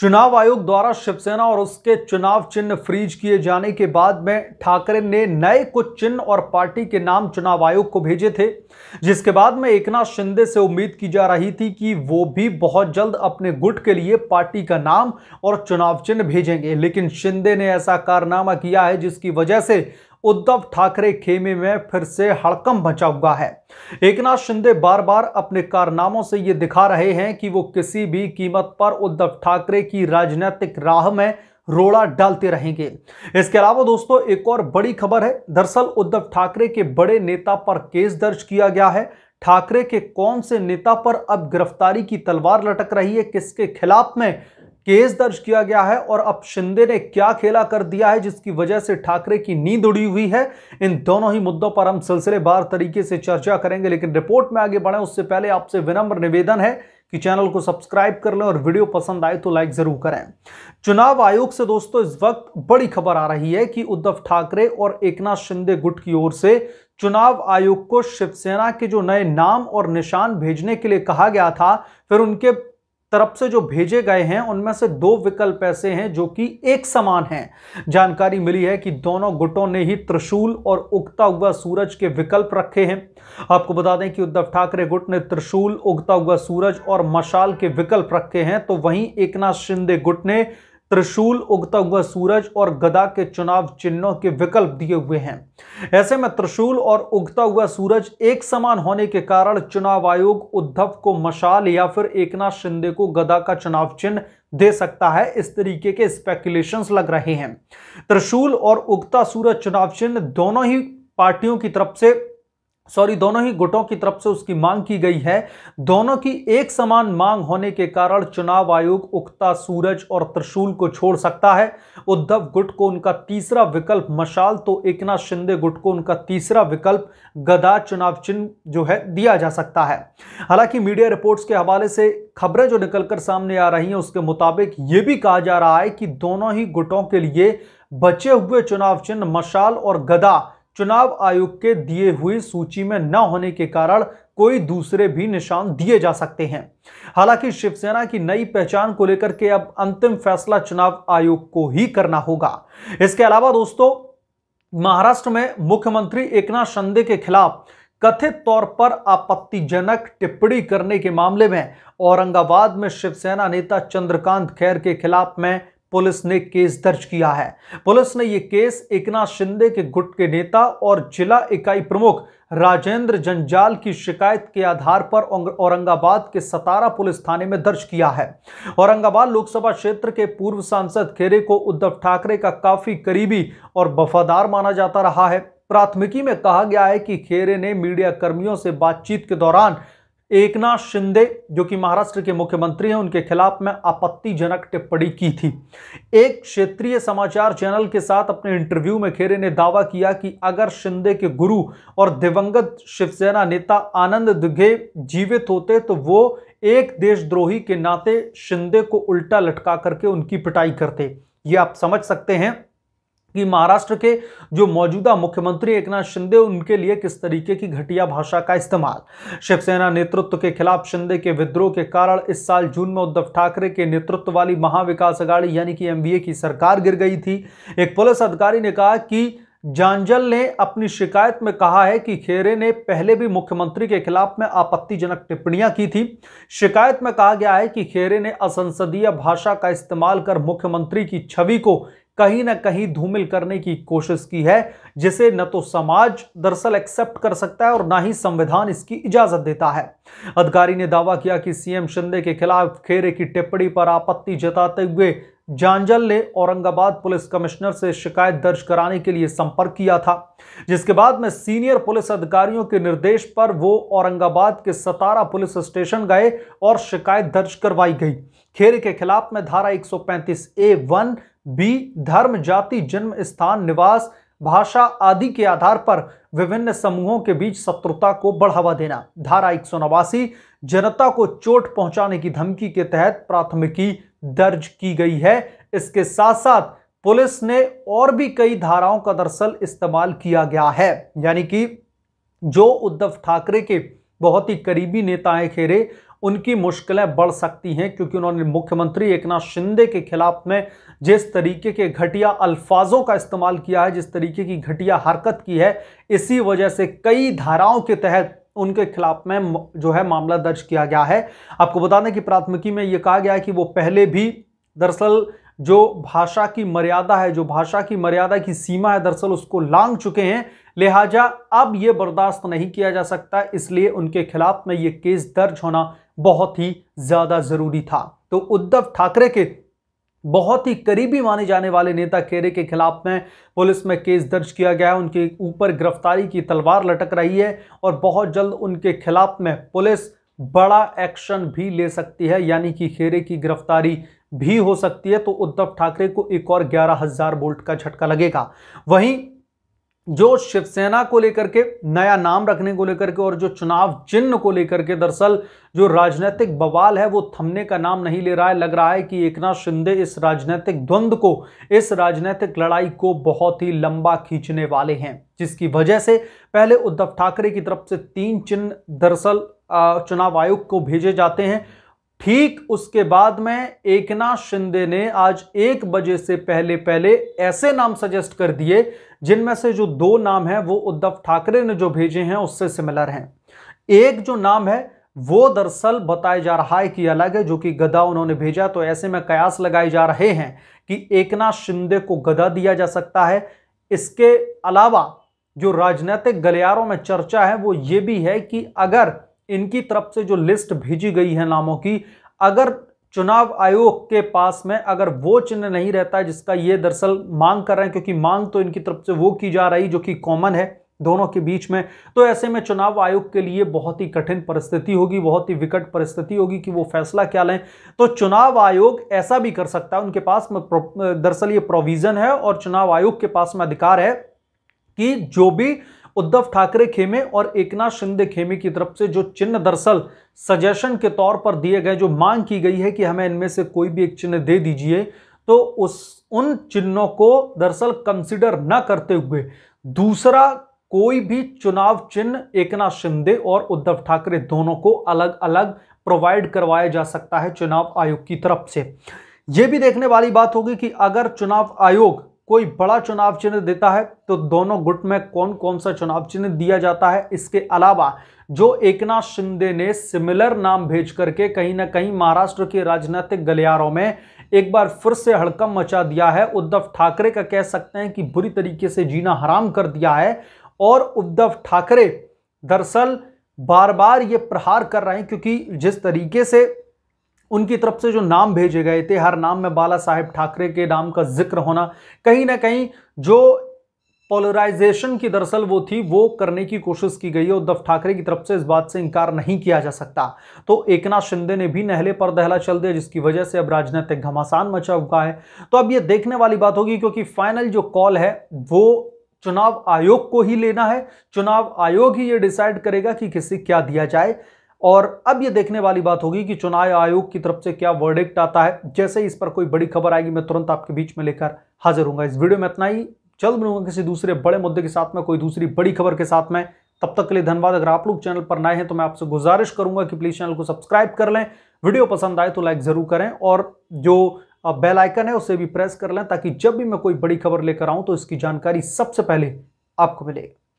चुनाव आयोग द्वारा शिवसेना और उसके चुनाव चिन्ह फ्रीज किए जाने के बाद में ठाकरे ने नए कुछ चिन्ह और पार्टी के नाम चुनाव आयोग को भेजे थे जिसके बाद में एकनाथ शिंदे से उम्मीद की जा रही थी कि वो भी बहुत जल्द अपने गुट के लिए पार्टी का नाम और चुनाव चिन्ह भेजेंगे लेकिन शिंदे ने ऐसा कारनामा किया है जिसकी वजह से उद्धव ठाकरे खेमे में फिर से हड़कम बचा हुआ है एकनाथ शिंदे बार बार अपने कारनामों से ये दिखा रहे हैं कि वो किसी भी कीमत पर उद्धव ठाकरे की राजनीतिक राह में रोड़ा डालते रहेंगे इसके अलावा दोस्तों एक और बड़ी खबर है दरअसल उद्धव ठाकरे के बड़े नेता पर केस दर्ज किया गया है ठाकरे के कौन से नेता पर अब गिरफ्तारी की तलवार लटक रही है किसके खिलाफ में केस दर्ज किया गया है और अब शिंदे ने क्या खेला कर दिया है जिसकी वजह से ठाकरे की नींद उड़ी हुई है इन दोनों ही मुद्दों पर हम सिलसिलेवार तरीके से चर्चा करेंगे लेकिन रिपोर्ट में आगे बढ़े उससे पहले आपसे विनम्र निवेदन है कि चैनल को सब्सक्राइब कर लें और वीडियो पसंद आए तो लाइक जरूर करें चुनाव आयोग से दोस्तों इस वक्त बड़ी खबर आ रही है कि उद्धव ठाकरे और एकनाथ शिंदे गुट की ओर से चुनाव आयोग को शिवसेना के जो नए नाम और निशान भेजने के लिए कहा गया था फिर उनके तरफ से जो भेजे गए हैं उनमें से दो विकल्प ऐसे हैं जो कि एक समान हैं जानकारी मिली है कि दोनों गुटों ने ही त्रिशूल और उगता हुआ सूरज के विकल्प रखे हैं आपको बता दें कि उद्धव ठाकरे गुट ने त्रिशूल उगता हुआ सूरज और मशाल के विकल्प रखे हैं तो वहीं एकनाथ शिंदे गुट ने त्रिशूल उगता हुआ सूरज और गदा के चुनाव चिन्हों के विकल्प दिए हुए हैं ऐसे में त्रिशूल और उगता हुआ सूरज एक समान होने के कारण चुनाव आयोग उद्धव को मशाल या फिर एकनाथ शिंदे को गदा का चुनाव चिन्ह दे सकता है इस तरीके के स्पेकुलेशंस लग रहे हैं त्रिशूल और उगता सूरज चुनाव चिन्ह दोनों ही पार्टियों की तरफ से सॉरी दोनों ही गुटों की तरफ से उसकी मांग की गई है दोनों की एक समान मांग होने के कारण चुनाव आयोग उगता सूरज और त्रिशूल को छोड़ सकता है उद्धव गुट को उनका तीसरा विकल्प मशाल तो एकनाथ शिंदे गुट को उनका तीसरा विकल्प गदा चुनाव चिन्ह जो है दिया जा सकता है हालांकि मीडिया रिपोर्ट्स के हवाले से खबरें जो निकलकर सामने आ रही हैं उसके मुताबिक ये भी कहा जा रहा है कि दोनों ही गुटों के लिए बचे हुए चुनाव चिन्ह मशाल और गदा चुनाव आयोग के दिए हुई सूची में न होने के कारण कोई दूसरे भी निशान दिए जा सकते हैं हालांकि शिवसेना की नई पहचान को लेकर के अब अंतिम फैसला चुनाव आयोग को ही करना होगा इसके अलावा दोस्तों महाराष्ट्र में मुख्यमंत्री एकनाथ शिंदे के खिलाफ कथित तौर पर आपत्तिजनक टिप्पणी करने के मामले में औरंगाबाद में शिवसेना नेता चंद्रकांत खैर के खिलाफ में पुलिस ने केस दर्ज किया है पुलिस ने यह केस एकनाथ शिंदे के गुट के नेता और जिला इकाई प्रमुख राजेंद्र जंजाल की शिकायत के आधार पर औरंगाबाद के सतारा पुलिस थाने में दर्ज किया है औरंगाबाद लोकसभा क्षेत्र के पूर्व सांसद खेरे को उद्धव ठाकरे का काफी करीबी और वफादार माना जाता रहा है प्राथमिकी में कहा गया है कि खेरे ने मीडिया कर्मियों से बातचीत के दौरान एकनाथ शिंदे जो कि महाराष्ट्र के मुख्यमंत्री हैं उनके खिलाफ में आपत्तिजनक टिप्पणी की थी एक क्षेत्रीय समाचार चैनल के साथ अपने इंटरव्यू में खेरे ने दावा किया कि अगर शिंदे के गुरु और दिवंगत शिवसेना नेता आनंद दुघे जीवित होते तो वो एक देशद्रोही के नाते शिंदे को उल्टा लटका करके उनकी पिटाई करते ये आप समझ सकते हैं कि महाराष्ट्र के जो मौजूदा मुख्यमंत्री एकनाथ शिंदे उनके लिए किस तरीके की घटिया भाषा का इस्तेमाल शिवसेना नेतृत्व के खिलाफ शिंदे के विद्रोह के कारण इस साल जून में उद्धव ठाकरे के नेतृत्व वाली महाविकास अघाड़ी यानी कि एमबीए की सरकार गिर गई थी एक पुलिस अधिकारी ने कहा कि जांजल ने अपनी शिकायत में कहा है कि खेरे ने पहले भी मुख्यमंत्री के खिलाफ में आपत्तिजनक टिप्पणियां की थी शिकायत में कहा गया है कि खेरे ने असंसदीय भाषा का इस्तेमाल कर मुख्यमंत्री की छवि को कहीं ना कहीं धूमिल करने की कोशिश की है जिसे न तो समाज दरअसल एक्सेप्ट कर सकता है और ना ही संविधान इसकी इजाजत देता है अधिकारी ने दावा किया कि सीएम शिंदे के खिलाफ खेरे की टिप्पणी पर आपत्ति जताते हुए जांजल ने औरंगाबाद पुलिस कमिश्नर से शिकायत दर्ज कराने के लिए संपर्क किया था जिसके बाद में सीनियर पुलिस अधिकारियों के निर्देश पर वो औरंगाबाद के सतारा पुलिस स्टेशन गए और शिकायत दर्ज करवाई गई खेरे के खिलाफ में धारा 135 ए वन बी धर्म जाति जन्म स्थान निवास भाषा आदि के आधार पर विभिन्न समूहों के बीच शत्रुता को बढ़ावा देना धारा एक जनता को चोट पहुंचाने की धमकी के तहत प्राथमिकी दर्ज की गई है इसके साथ साथ पुलिस ने और भी कई धाराओं का दरअसल इस्तेमाल किया गया है यानी कि जो उद्धव ठाकरे के बहुत ही करीबी नेता हैं खेरे उनकी मुश्किलें बढ़ सकती हैं क्योंकि उन्होंने मुख्यमंत्री एक नाथ शिंदे के खिलाफ में जिस तरीके के घटिया अल्फाजों का इस्तेमाल किया है जिस तरीके की घटिया हरकत की है इसी वजह से कई धाराओं के तहत उनके खिलाफ में जो है मामला दर्ज किया गया है आपको बता दें कि प्राथमिकी में ये कहा गया है कि वो पहले भी दरअसल जो भाषा की मर्यादा है जो भाषा की मर्यादा की सीमा है दरअसल उसको लांग चुके हैं लिहाजा अब ये बर्दाश्त नहीं किया जा सकता इसलिए उनके खिलाफ में ये केस दर्ज होना बहुत ही ज़्यादा ज़रूरी था तो उद्धव ठाकरे के बहुत ही करीबी माने जाने वाले नेता खेरे के खिलाफ में पुलिस में केस दर्ज किया गया है उनके ऊपर गिरफ्तारी की तलवार लटक रही है और बहुत जल्द उनके खिलाफ में पुलिस बड़ा एक्शन भी ले सकती है यानी कि खेरे की गिरफ्तारी भी हो सकती है तो उद्धव ठाकरे को एक और ग्यारह हजार वोल्ट का झटका लगेगा वहीं जो शिवसेना को लेकर के नया नाम रखने को लेकर के और जो चुनाव चिन्ह को लेकर के दरअसल जो राजनीतिक बवाल है वो थमने का नाम नहीं ले रहा है लग रहा है कि एकनाथ शिंदे इस राजनीतिक द्वंद्व को इस राजनीतिक लड़ाई को बहुत ही लंबा खींचने वाले हैं जिसकी वजह से पहले उद्धव ठाकरे की तरफ से तीन चिन्ह दरअसल चुनाव आयोग को भेजे जाते हैं ठीक उसके बाद में एकनाथ शिंदे ने आज एक बजे से पहले पहले ऐसे नाम सजेस्ट कर दिए जिनमें से जो दो नाम हैं वो उद्धव ठाकरे ने जो भेजे हैं उससे सिमिलर हैं एक जो नाम है वो दरअसल बताया जा रहा है कि अलग है जो कि गदा उन्होंने भेजा तो ऐसे में कयास लगाए जा रहे हैं कि एकनाथ शिंदे को गदा दिया जा सकता है इसके अलावा जो राजनीतिक गलियारों में चर्चा है वो ये भी है कि अगर इनकी तरफ से जो लिस्ट भेजी गई है नामों की अगर चुनाव आयोग के पास में अगर वो चिन्ह नहीं रहता है जिसका ये दरअसल मांग कर रहे हैं क्योंकि मांग तो इनकी तरफ से वो की जा रही जो कि कॉमन है दोनों के बीच में तो ऐसे में चुनाव आयोग के लिए बहुत ही कठिन परिस्थिति होगी बहुत ही विकट परिस्थिति होगी कि वो फैसला क्या लें तो चुनाव आयोग ऐसा भी कर सकता है उनके पास में दरअसल ये प्रोविज़न है और चुनाव आयोग के पास में अधिकार है कि जो भी उद्धव ठाकरे खेमे और एकनाथ शिंदे खेमे की तरफ से जो चिन्ह दरअसल सजेशन के तौर पर दिए गए जो मांग की गई है कि हमें इनमें से कोई भी एक चिन्ह दे दीजिए तो उस उन चिन्हों को दरअसल कंसिडर न करते हुए दूसरा कोई भी चुनाव चिन्ह एकनाथ शिंदे और उद्धव ठाकरे दोनों को अलग अलग प्रोवाइड करवाया जा सकता है चुनाव आयोग की तरफ से यह भी देखने वाली बात होगी कि अगर चुनाव आयोग कोई बड़ा चुनाव चिन्ह देता है तो दोनों गुट में कौन कौन सा चुनाव चिन्ह दिया जाता है इसके अलावा जो एकनाथ शिंदे ने सिमिलर नाम भेज करके कहीं ना कहीं महाराष्ट्र के राजनीतिक गलियारों में एक बार फिर से हड़कम मचा दिया है उद्धव ठाकरे का कह सकते हैं कि बुरी तरीके से जीना हराम कर दिया है और उद्धव ठाकरे दरअसल बार बार ये प्रहार कर रहे हैं क्योंकि जिस तरीके से उनकी तरफ से जो नाम भेजे गए थे हर नाम में बाला साहेब ठाकरे के नाम का जिक्र होना कहीं ना कहीं जो पोलराइजेशन की दरअसल वो थी वो करने की कोशिश की गई है उद्धव ठाकरे की तरफ से इस बात से इनकार नहीं किया जा सकता तो एकनाथ शिंदे ने भी नहले पर दहला चल दिया जिसकी वजह से अब राजनीतिक घमासान मचा हुआ है तो अब ये देखने वाली बात होगी क्योंकि फाइनल जो कॉल है वो चुनाव आयोग को ही लेना है चुनाव आयोग ही ये डिसाइड करेगा कि किसे क्या दिया जाए और अब ये देखने वाली बात होगी कि चुनाव आयोग की तरफ से क्या वर्डिक्ट आता है जैसे ही इस पर कोई बड़ी खबर आएगी मैं तुरंत आपके बीच में लेकर हाजिर हूँ इस वीडियो में इतना ही जल्द मिलूंगा किसी दूसरे बड़े मुद्दे के साथ में कोई दूसरी बड़ी खबर के साथ में तब तक के लिए धन्यवाद अगर आप लोग चैनल पर नए हैं तो मैं आपसे गुजारिश करूंगा कि प्लीज़ चैनल को सब्सक्राइब कर लें वीडियो पसंद आए तो लाइक ज़रूर करें और जो बेल आइकन है उसे भी प्रेस कर लें ताकि जब भी मैं कोई बड़ी खबर लेकर आऊं तो इसकी जानकारी सबसे पहले आपको मिलेगी